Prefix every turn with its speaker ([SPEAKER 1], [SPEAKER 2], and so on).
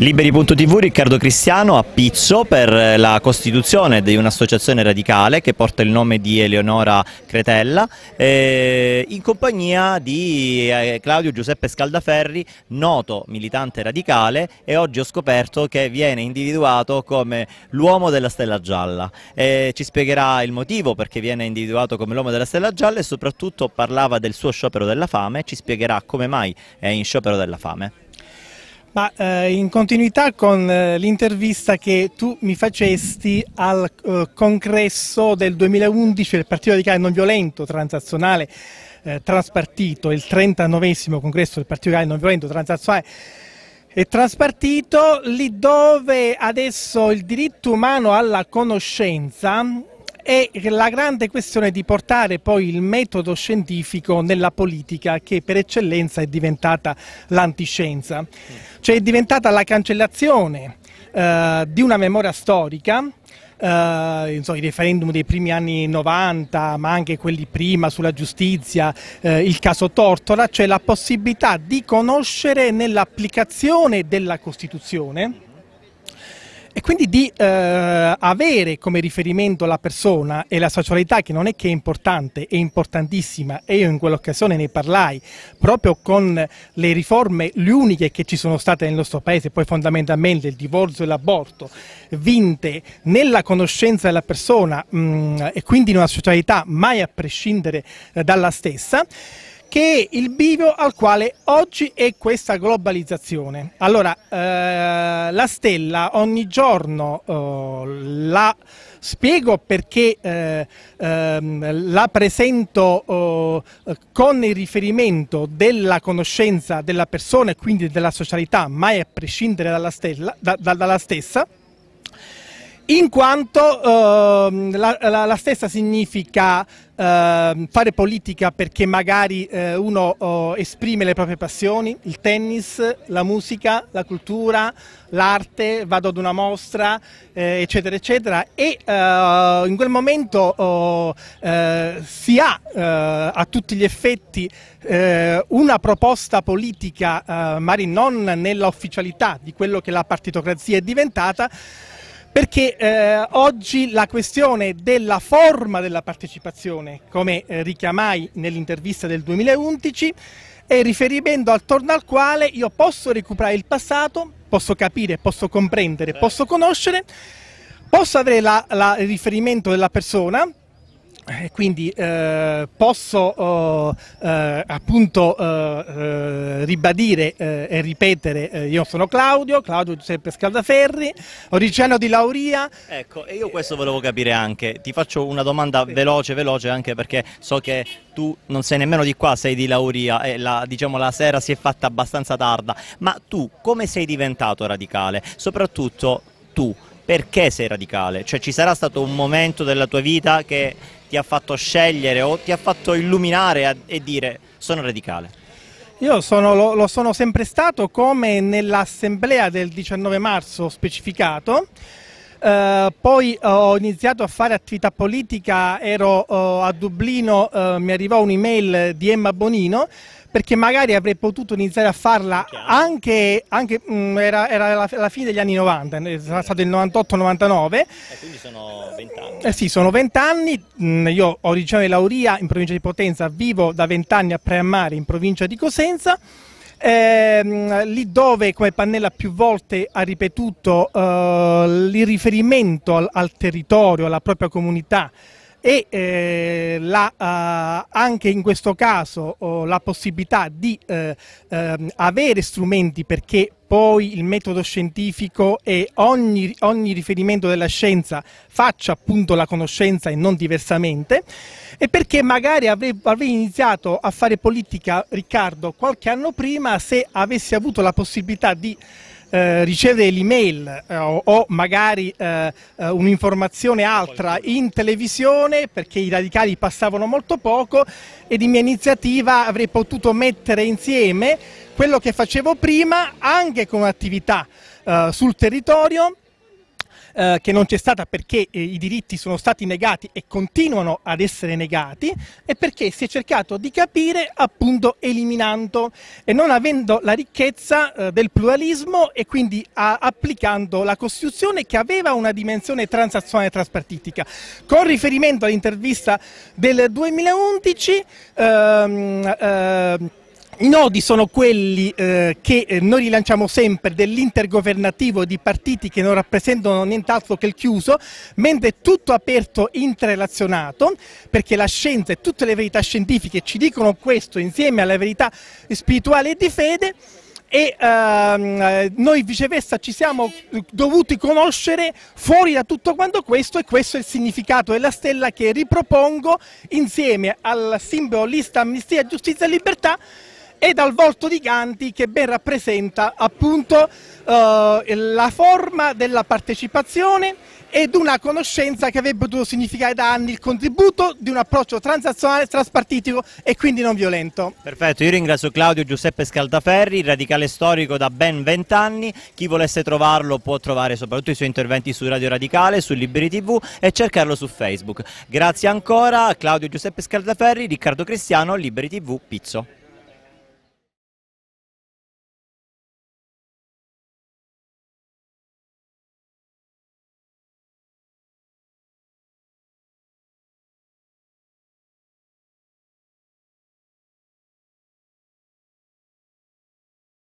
[SPEAKER 1] Liberi.tv Riccardo Cristiano a Pizzo per eh, la costituzione di un'associazione radicale che porta il nome di Eleonora Cretella eh, in compagnia di eh, Claudio Giuseppe Scaldaferri, noto militante radicale e oggi ho scoperto che viene individuato come l'uomo della stella gialla. Eh, ci spiegherà il motivo perché viene individuato come l'uomo della stella gialla e soprattutto parlava del suo sciopero della fame, e ci spiegherà come mai è in sciopero della fame.
[SPEAKER 2] Ma eh, in continuità con eh, l'intervista che tu mi facesti al eh, congresso del 2011 del Partito Radicale Non Violento Transazionale eh, Transpartito, il 39 congresso del Partito Radicale Non Violento Transazionale e Transpartito, lì dove adesso il diritto umano alla conoscenza è la grande questione di portare poi il metodo scientifico nella politica che per eccellenza è diventata l'antiscienza, cioè è diventata la cancellazione eh, di una memoria storica Uh, eh, insomma, i referendum dei primi anni 90, ma anche quelli prima sulla giustizia, uh, il caso Tortora, cioè la possibilità di conoscere nell'applicazione della Costituzione e quindi di eh, avere come riferimento la persona e la socialità che non è che è importante, è importantissima e io in quell'occasione ne parlai proprio con le riforme, le uniche che ci sono state nel nostro paese, poi fondamentalmente il divorzio e l'aborto, vinte nella conoscenza della persona mh, mm, e quindi in una socialità mai a prescindere eh, dalla stessa che è il bivio al quale oggi è questa globalizzazione. Allora, eh, la stella ogni giorno eh, la spiego perché eh, ehm, la presento eh, con il riferimento della conoscenza della persona e quindi della socialità, mai a prescindere dalla, stella, da, da, dalla stessa in quanto ehm, la, la, la, stessa significa ehm, fare politica perché magari eh, uno oh, esprime le proprie passioni, il tennis, la musica, la cultura, l'arte, vado ad una mostra, eh, eccetera, eccetera, e eh, in quel momento oh, eh, si ha eh, a tutti gli effetti eh, una proposta politica, magari non nella ufficialità di quello che la partitocrazia è diventata, perché eh, oggi la questione della forma della partecipazione, come eh, richiamai nell'intervista del 2011, è riferimento attorno al quale io posso recuperare il passato, posso capire, posso comprendere, posso certo. conoscere, posso avere il riferimento della persona, eh, quindi eh, posso oh, eh, appunto eh, eh ribadire eh, e ripetere, io sono Claudio, Claudio Giuseppe Scaldaferri, originario di Lauria.
[SPEAKER 1] Ecco, e io questo volevo capire anche, ti faccio una domanda sì. veloce, veloce anche perché so che tu non sei nemmeno di qua, sei di Lauria e la, diciamo, la sera si è fatta abbastanza tarda, ma tu come sei diventato radicale? Soprattutto tu perché sei radicale? Cioè ci sarà stato un momento della tua vita che ti ha fatto scegliere o ti ha fatto illuminare e dire sono radicale?
[SPEAKER 2] Io sono, lo, lo, sono sempre stato come nell'assemblea del 19 marzo specificato eh, poi eh, ho iniziato a fare attività politica, ero oh, a Dublino, eh, mi arrivò un'email di Emma Bonino perché magari avrei potuto iniziare a farla anche, anche mh, mm, era, era la, la, fine degli anni 90, sarà stato il 98-99. E quindi sono 20 anni. Eh sì, sono 20 anni, mh, mm, io ho origine di Lauria in provincia di Potenza, vivo da 20 anni a Preammare in provincia di Cosenza ehm, lì dove, come Pannella più volte ha ripetuto, eh, il riferimento al, al territorio, alla propria comunità, e eh, la, eh, anche in questo caso oh, la possibilità di eh, ehm, avere strumenti perché poi il metodo scientifico e ogni, ogni, riferimento della scienza faccia appunto la conoscenza e non diversamente e perché magari avrei, avrei, iniziato a fare politica Riccardo qualche anno prima se avessi avuto la possibilità di eh, ricevere l'email eh, o, magari eh, eh, un'informazione altra in televisione perché i radicali passavano molto poco e di mia iniziativa avrei potuto mettere insieme quello che facevo prima anche con attività eh, sul territorio eh, che non c'è stata perché eh, i diritti sono stati negati e continuano ad essere negati e perché si è cercato di capire appunto eliminando e non avendo la ricchezza eh, del pluralismo e quindi a, applicando la Costituzione che aveva una dimensione transazionale traspartitica. Con riferimento all'intervista del 2011 ehm, ehm, i nodi sono quelli eh, che eh, noi rilanciamo sempre dell'intergovernativo di partiti che non rappresentano nient'altro che il chiuso, mentre è tutto aperto interrelazionato, perché la scienza e tutte le verità scientifiche ci dicono questo insieme alla verità spirituale e di fede e ehm, eh, noi viceversa ci siamo dovuti conoscere fuori da tutto quanto questo e questo è il significato della stella che ripropongo insieme al simbolo lista amnistia giustizia e libertà e dal volto di Ganti che ben rappresenta appunto eh, la forma della partecipazione ed una conoscenza che avrebbe potuto significare da anni il contributo di un approccio transazionale, traspartitico e quindi non violento.
[SPEAKER 1] Perfetto, io ringrazio Claudio Giuseppe Scaldaferri, radicale storico da ben vent'anni, chi volesse trovarlo può trovare soprattutto i suoi interventi su Radio Radicale, su Liberi TV e cercarlo su Facebook. Grazie ancora a Claudio Giuseppe Scaldaferri, Riccardo Cristiano, Liberi TV, Pizzo.